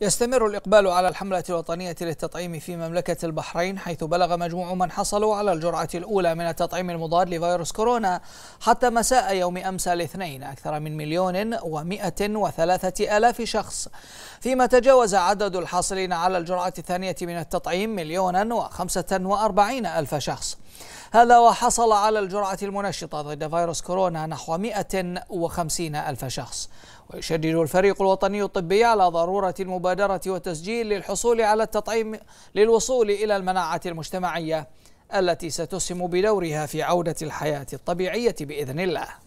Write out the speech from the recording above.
يستمر الإقبال على الحملة الوطنية للتطعيم في مملكة البحرين حيث بلغ مجموع من حصلوا على الجرعة الأولى من التطعيم المضاد لفيروس كورونا حتى مساء يوم أمس الاثنين أكثر من مليون ومائة وثلاثة آلاف شخص فيما تجاوز عدد الحاصلين على الجرعة الثانية من التطعيم مليونا وخمسة وأربعين ألف شخص هذا وحصل على الجرعة المنشطة ضد فيروس كورونا نحو 150 ألف شخص ويشدد الفريق الوطني الطبي على ضرورة المبادرة والتسجيل للحصول على التطعيم للوصول إلى المناعة المجتمعية التي ستسهم بدورها في عودة الحياة الطبيعية بإذن الله